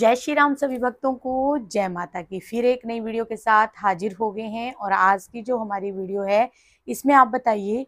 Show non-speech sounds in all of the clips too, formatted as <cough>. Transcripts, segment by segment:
जय श्री राम सभी भक्तों को जय माता की फिर एक नई वीडियो के साथ हाजिर हो गए हैं और आज की जो हमारी वीडियो है इसमें आप बताइए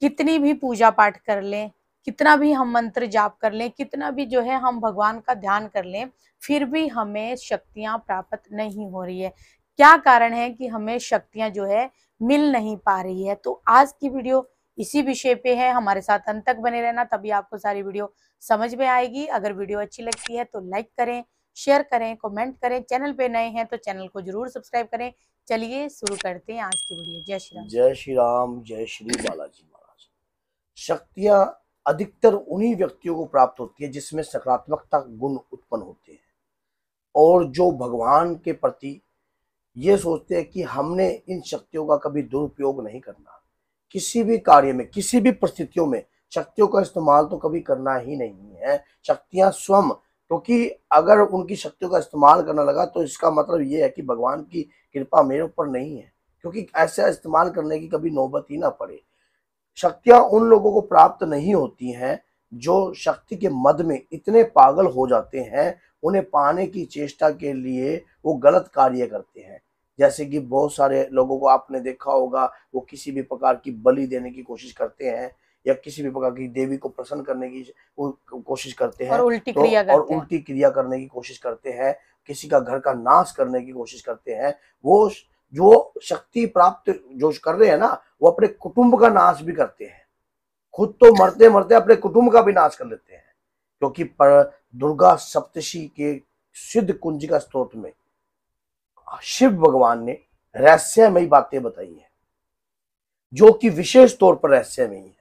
कितनी भी पूजा पाठ कर लें कितना भी हम मंत्र जाप कर लें कितना भी जो है हम भगवान का ध्यान कर लें फिर भी हमें शक्तियां प्राप्त नहीं हो रही है क्या कारण है कि हमें शक्तियां जो है मिल नहीं पा रही है तो आज की वीडियो इसी विषय पे है हमारे साथ अंत तक बने रहना तभी आपको सारी वीडियो समझ में आएगी अगर वीडियो अच्छी लगती है तो लाइक करें शेयर करें कमेंट करें चैनल पे नए हैं तो चैनल को जरूर सब्सक्राइब करें चलिए शुरू करते हैं आज की वीडियो जय श्री राम जय श्री राम जय श्री बालाजी महाराज शक्तियाँ अधिकतर उन्हीं व्यक्तियों को प्राप्त होती है जिसमें सकारात्मकता गुण उत्पन्न होते हैं और जो भगवान के प्रति ये सोचते हैं कि हमने इन शक्तियों का कभी दुरुपयोग नहीं करना किसी भी कार्य में किसी भी परिस्थितियों में शक्तियों का इस्तेमाल तो कभी करना ही नहीं है शक्तियां स्वयं क्योंकि तो अगर उनकी शक्तियों का इस्तेमाल करने लगा तो इसका मतलब ये है कि भगवान की कृपा मेरे ऊपर नहीं है क्योंकि ऐसा इस्तेमाल करने की कभी नौबत ही ना पड़े शक्तियां उन लोगों को प्राप्त नहीं होती हैं जो शक्ति के मद में इतने पागल हो जाते हैं उन्हें पाने की चेष्टा के लिए वो गलत कार्य करते हैं जैसे कि बहुत सारे लोगों को आपने देखा होगा वो किसी भी प्रकार की बलि देने की कोशिश करते हैं या किसी भी प्रकार की देवी को प्रसन्न करने की कोशिश करते हैं और उल्टी तो, क्रिया और उल्टी क्रिया करने की कोशिश करते हैं किसी का घर का नाश करने की कोशिश करते हैं वो जो शक्ति प्राप्त जो कर रहे हैं ना वो अपने कुटुंब का नाश भी करते हैं खुद तो मरते मरते अपने कुटुंब का भी नाश कर लेते हैं क्योंकि पर दुर्गा सप्तशी के सिद्ध कुंजिका स्त्रोत में शिव भगवान ने रहस्यमयी बातें बताई है जो कि विशेष तौर पर रहस्यमयी है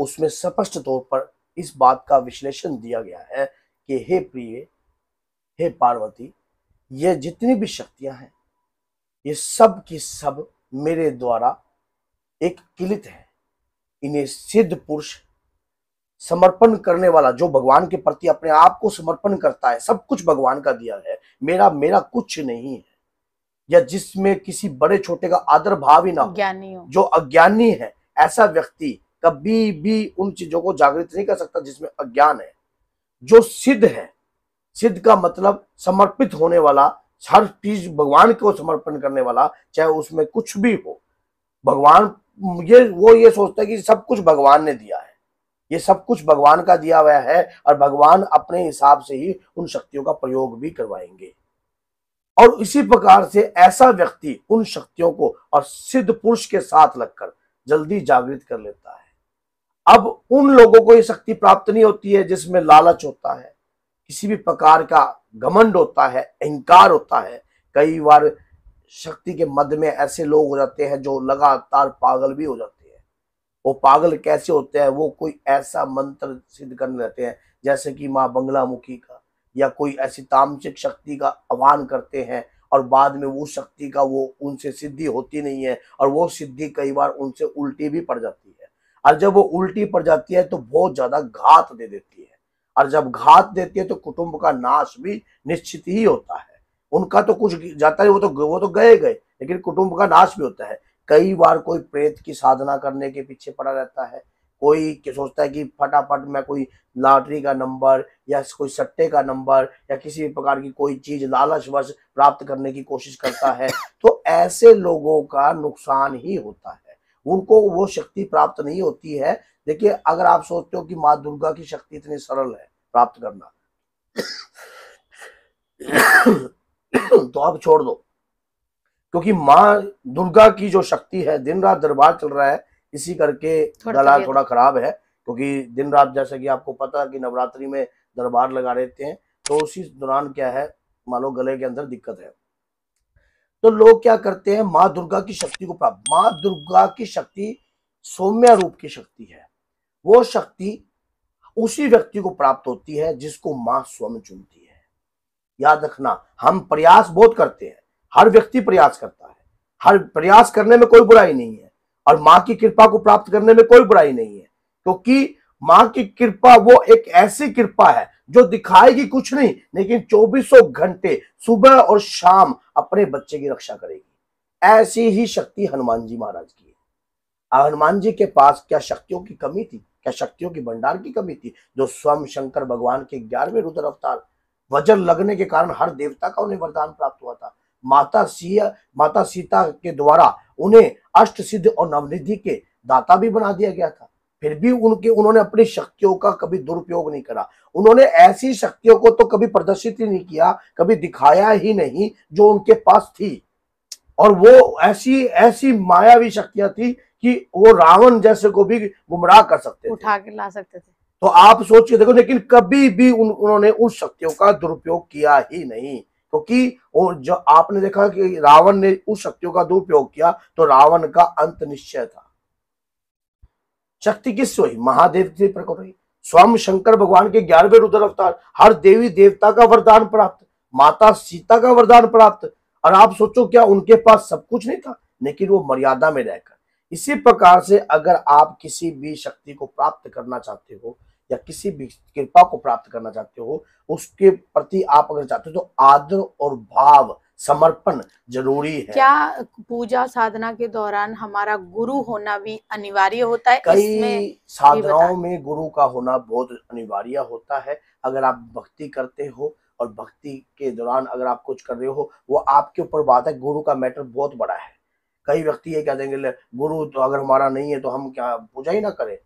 उसमें स्पष्ट तौर पर इस बात का विश्लेषण दिया गया है कि हे प्रिय हे पार्वती ये जितनी भी शक्तियां हैं ये सब की सब मेरे द्वारा एक किलित है इन्हें सिद्ध पुरुष समर्पण करने वाला जो भगवान के प्रति अपने आप को समर्पण करता है सब कुछ भगवान का दिया है मेरा मेरा कुछ नहीं है या जिसमें किसी बड़े छोटे का आदर भाव ही ना हो जो अज्ञानी है ऐसा व्यक्ति कभी भी उन चीजों को जागृत नहीं कर सकता जिसमें अज्ञान है जो सिद्ध है सिद्ध का मतलब समर्पित होने वाला हर चीज भगवान को समर्पण करने वाला चाहे उसमें कुछ भी हो भगवान ये वो ये सोचता है कि सब कुछ भगवान ने दिया है ये सब कुछ भगवान का दिया हुआ है और भगवान अपने हिसाब से ही उन शक्तियों का प्रयोग भी करवाएंगे और इसी प्रकार से ऐसा व्यक्ति उन शक्तियों को और सिद्ध पुरुष के साथ लगकर जल्दी जागृत कर लेता है अब उन लोगों को ये शक्ति प्राप्त नहीं होती है जिसमें लालच होता है किसी भी प्रकार का घमंड होता है अहंकार होता है कई बार शक्ति के मद में ऐसे लोग हो जाते हैं जो लगातार पागल भी हो जाते हैं वो पागल कैसे होते हैं वो कोई ऐसा मंत्र सिद्ध करने रहते हैं जैसे कि माँ बंगला मुखी का या कोई ऐसी तामसिक शक्ति का आह्वान करते हैं और बाद में वो शक्ति का वो उनसे सिद्धि होती नहीं है और वो सिद्धि कई बार उनसे उल्टी भी पड़ जाती है और जब वो उल्टी पड़ जाती है तो बहुत ज्यादा घात दे देती है और जब घात देती है तो कुटुंब का नाश भी निश्चित ही होता है उनका तो कुछ जाता है वो तो वो तो गए गए लेकिन कुटुंब का नाश भी होता है कई बार कोई प्रेत की साधना करने के पीछे पड़ा रहता है कोई सोचता है कि फटाफट मैं कोई लॉटरी का नंबर या कोई सट्टे का नंबर या किसी भी प्रकार की कोई चीज लालचवश प्राप्त करने की कोशिश करता है तो ऐसे लोगों का नुकसान ही होता है उनको वो शक्ति प्राप्त नहीं होती है देखिए अगर आप सोचते हो कि माँ दुर्गा की शक्ति इतनी सरल है प्राप्त करना <coughs> तो आप छोड़ दो क्योंकि माँ दुर्गा की जो शक्ति है दिन रात दरबार चल रहा है इसी करके गला थोड़ा खराब है क्योंकि दिन रात जैसे कि आपको पता है कि नवरात्रि में दरबार लगा रहते हैं तो उसी दौरान क्या है मान लो गले के अंदर दिक्कत है तो लोग क्या करते हैं माँ दुर्गा की शक्ति को प्राप्त माँ दुर्गा की शक्ति सौम्य रूप की शक्ति है वो शक्ति उसी व्यक्ति को प्राप्त होती है जिसको माँ स्वयं चुनती है याद रखना हम प्रयास बहुत करते हैं हर व्यक्ति प्रयास करता है हर प्रयास करने में कोई बुराई नहीं है और माँ की कृपा को प्राप्त करने में कोई बुराई नहीं है क्योंकि माँ की कृपा वो एक ऐसी कृपा है जो दिखाएगी कुछ नहीं लेकिन चौबीसों घंटे सुबह और शाम अपने बच्चे की रक्षा करेगी ऐसी ही शक्ति हनुमान जी महाराज की है हनुमान जी के पास क्या शक्तियों की कमी थी क्या शक्तियों की भंडार की कमी थी जो स्वयं शंकर भगवान के ग्यारहवें रुद्र अवतार वज्र लगने के कारण हर देवता का उन्हें वरदान प्राप्त हुआ था माता सिया माता सीता के द्वारा उन्हें अष्ट सिद्ध और नवनिधि के दाता भी बना दिया गया था फिर भी उनके उन्होंने अपनी शक्तियों का कभी दुरुपयोग नहीं करा उन्होंने ऐसी शक्तियों को तो कभी प्रदर्शित ही नहीं किया कभी दिखाया ही नहीं जो उनके पास थी और वो ऐसी ऐसी मायावी शक्तियां थी कि वो रावण जैसे को भी गुमराह कर सकते उठा के ला सकते थे तो आप सोच के देखो लेकिन कभी भी उन, उन्होंने उस शक्तियों का दुरुपयोग किया ही नहीं क्योंकि तो जो आपने देखा कि रावण ने उस शक्तियों का दुरुपयोग किया तो रावण का अंत निश्चय था शक्ति किससे हुई महादेव से प्रकट हुई स्वयं शंकर भगवान के ग्यारहवें रुद्र अवतार हर देवी देवता का वरदान प्राप्त माता सीता का वरदान प्राप्त और आप सोचो क्या उनके पास सब कुछ नहीं था लेकिन वो मर्यादा में रहकर इसी प्रकार से अगर आप किसी भी शक्ति को प्राप्त करना चाहते हो या किसी भी कृपा को प्राप्त करना चाहते हो उसके प्रति आप अगर चाहते हो तो आदर और भाव समर्पण जरूरी है क्या पूजा साधना के दौरान हमारा गुरु होना भी अनिवार्य होता है कई साधनाओं में गुरु का होना बहुत अनिवार्य होता है अगर आप भक्ति करते हो और भक्ति के दौरान अगर आप कुछ कर रहे हो वो आपके ऊपर बात है गुरु का मैटर बहुत बड़ा है कई व्यक्ति ये कह देंगे गुरु तो अगर हमारा नहीं है तो हम क्या पूजा ही ना करें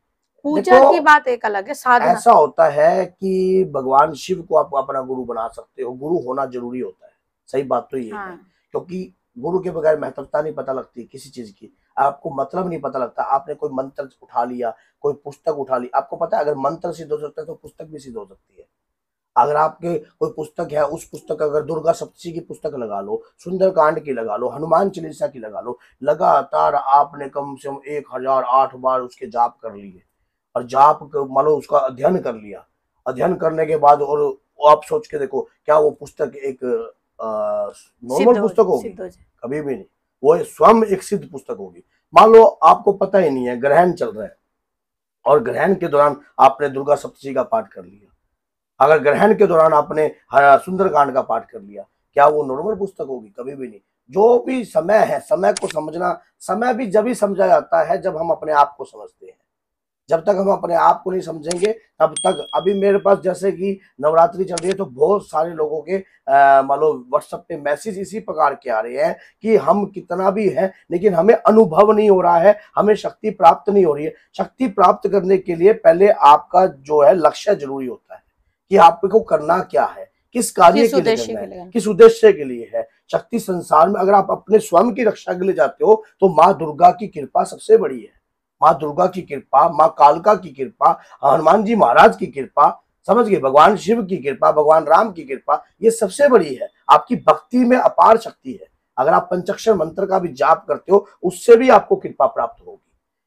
पूजा की बात एक अलग है साधना ऐसा होता है कि भगवान शिव को आप अपना गुरु बना सकते हो गुरु होना जरूरी होता है सही बात तो ये हाँ। है क्योंकि गुरु के बगैर महत्वता नहीं पता लगती किसी चीज की आपको मतलब नहीं पता लगता आपने कोई मंत्र उठा लिया कोई पुस्तक उठा ली आपको पता है अगर मंत्र सिद्ध हो सकता है तो पुस्तक भी सिद्ध हो सकती है अगर आपके कोई पुस्तक है उस पुस्तक अगर दुर्गा सप्तशी की पुस्तक लगा लो सुंदरकांड की लगा लो हनुमान चालीसा की लगा लो लगातार आपने कम से कम एक हजार आठ बार उसके जाप कर लिए और जाप मान लो उसका अध्ययन कर लिया अध्ययन करने के बाद और आप सोच के देखो क्या वो पुस्तक एक नॉर्मल पुस्तक होगी कभी भी नहीं वो स्वयं एक सिद्ध पुस्तक होगी मान लो आपको पता ही नहीं है ग्रहण चल रहा है और ग्रहण के दौरान आपने दुर्गा सप्तशी का पाठ कर लिया अगर ग्रहण के दौरान आपने सुंदरकांड का पाठ कर लिया क्या वो नॉर्मल पुस्तक होगी कभी भी नहीं जो भी समय है समय को समझना समय भी जब ही समझा जाता है जब हम अपने आप को समझते हैं जब तक हम अपने आप को नहीं समझेंगे तब तक अभी मेरे पास जैसे कि नवरात्रि चल रही है तो बहुत सारे लोगों के मान लो व्हाट्सएप पे मैसेज इसी प्रकार के आ रहे हैं कि हम कितना भी है लेकिन हमें अनुभव नहीं हो रहा है हमें शक्ति प्राप्त नहीं हो रही है शक्ति प्राप्त करने के लिए पहले आपका जो है लक्ष्य जरूरी होता है कि आपको करना क्या है किस कार्य के लिए करना है किस उद्देश्य के लिए है शक्ति संसार में अगर आप अपने स्वयं की रक्षा के लिए जाते हो तो माँ दुर्गा की कृपा सबसे बड़ी है माँ दुर्गा की कृपा माँ कालका की कृपा हनुमान जी महाराज की कृपा समझ गए भगवान शिव की कृपा भगवान राम की कृपा ये सबसे बड़ी है आपकी भक्ति में अपार शक्ति है अगर आप पंचक्षर मंत्र का भी जाप करते हो उससे भी आपको कृपा प्राप्त होगी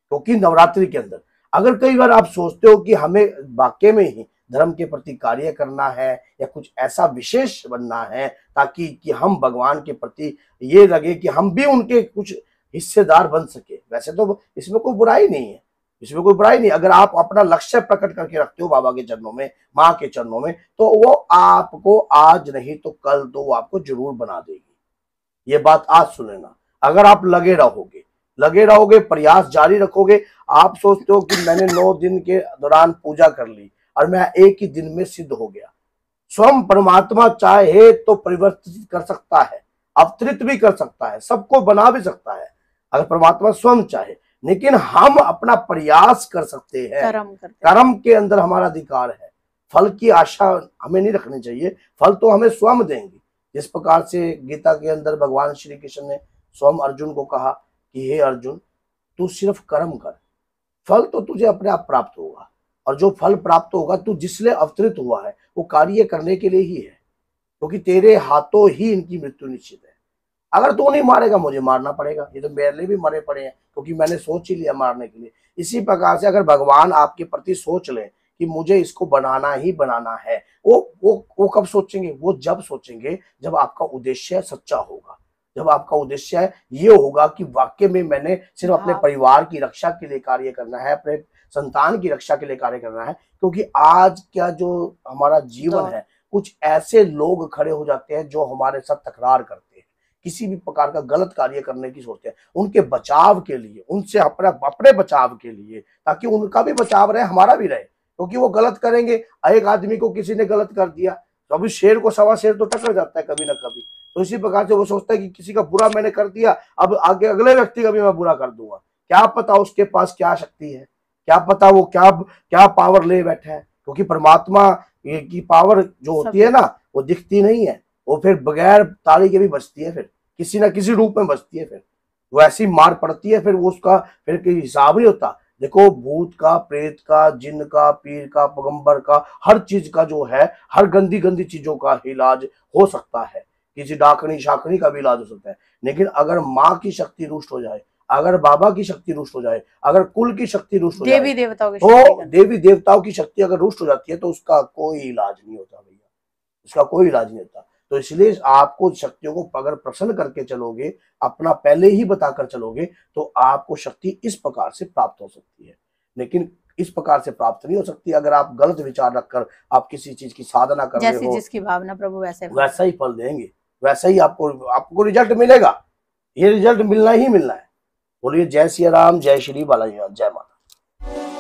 क्योंकि तो नवरात्रि के अंदर अगर कई बार आप सोचते हो कि हमें वाक्य में ही धर्म के प्रति कार्य करना है या कुछ ऐसा विशेष बनना है ताकि कि हम भगवान के प्रति ये लगे कि हम भी उनके कुछ हिस्सेदार बन सके वैसे तो इसमें कोई बुराई नहीं है इसमें कोई बुराई नहीं अगर आप अपना लक्ष्य प्रकट करके रखते हो बाबा के चरणों में माँ के चरणों में तो वो आपको आज नहीं तो कल तो वो आपको जरूर बना देगी ये बात आज सुन लेना अगर आप लगे रहोगे लगे रहोगे प्रयास जारी रखोगे आप सोचते हो कि मैंने नौ दिन के दौरान पूजा कर ली और मैं एक ही दिन में सिद्ध हो गया स्वयं परमात्मा चाहे तो परिवर्तित कर सकता है अवतरित भी कर सकता है सबको बना भी सकता है अगर परमात्मा स्वयं चाहे लेकिन हम अपना प्रयास कर सकते हैं कर्म कर्म के अंदर हमारा अधिकार है फल की आशा हमें नहीं रखनी चाहिए फल तो हमें स्वयं देंगे जिस प्रकार से गीता के अंदर भगवान श्री कृष्ण ने स्वयं अर्जुन को कहा कि हे अर्जुन तू सिर्फ कर्म कर फल तो तुझे अपने आप प्राप्त होगा और जो फल प्राप्त होगा तू जिसलिए अवतरित हुआ है वो कार्य करने के लिए ही है क्योंकि तो तेरे हाथों ही इनकी मृत्यु निश्चित है अगर तू नहीं मारेगा मुझे मारना पड़ेगा ये तो मेरे लिए भी मरे पड़े हैं क्योंकि मैंने सोच ही लिया मारने के लिए इसी प्रकार से अगर भगवान आपके प्रति सोच ले कि मुझे इसको बनाना ही बनाना है वो वो वो कब सोचेंगे वो जब सोचेंगे जब आपका उद्देश्य सच्चा होगा जब आपका उद्देश्य ये होगा कि वाक्य में मैंने सिर्फ अपने हाँ। परिवार की रक्षा के लिए कार्य करना है अपने संतान की रक्षा के लिए कार्य करना है क्योंकि आज का जो हमारा जीवन तो है कुछ ऐसे लोग खड़े हो जाते हैं जो हमारे साथ तकरार करते हैं किसी भी प्रकार का गलत कार्य करने की सोचते हैं उनके बचाव के लिए उनसे अपना अपने बचाव के लिए ताकि उनका भी बचाव रहे हमारा भी रहे क्योंकि तो वो गलत करेंगे एक आदमी को किसी ने गलत कर दिया तो अभी शेर को सवा शेर तो टकर जाता है कभी ना कभी तो इसी प्रकार से वो सोचता है कि किसी का बुरा मैंने कर दिया अब आगे अगले व्यक्ति का भी मैं बुरा कर दूंगा क्या पता उसके पास क्या शक्ति है क्या पता वो क्या क्या पावर ले बैठा है क्योंकि परमात्मा की पावर जो होती है ना वो दिखती नहीं है वो फिर बगैर ताली के भी बचती है फिर किसी ना किसी रूप में बचती है फिर वो ऐसी मार पड़ती है फिर वो उसका फिर हिसाब नहीं होता देखो भूत का प्रेत का जिन का पीर का पगंबर का हर चीज का जो है हर गंदी गंदी चीजों का इलाज हो सकता है किसी डाकनी शाकनी का भी इलाज हो सकता है लेकिन अगर माँ की शक्ति रुष्ट हो जाए अगर बाबा की शक्ति रुष्ट हो जाए अगर कुल की शक्ति रुष्ट हो जाए देवी देवताओं की तो देवी देवताओं की शक्ति अगर रुष्ट हो जाती है तो उसका कोई इलाज नहीं होता भैया उसका कोई इलाज नहीं होता तो इसलिए आपको शक्तियों को अगर प्रसन्न करके चलोगे अपना पहले ही बताकर चलोगे तो आपको शक्ति इस प्रकार से प्राप्त हो सकती है लेकिन इस प्रकार से प्राप्त नहीं हो सकती अगर आप गलत विचार रखकर आप किसी चीज की साधना कर रहे हो जिसकी भावना प्रभु वैसे वैसा ही फल देंगे वैसा ही आपको आपको रिजल्ट मिलेगा ये रिजल्ट मिलना ही मिलना है बोलिए जय सिया राम जय श्री बालाजी जय माता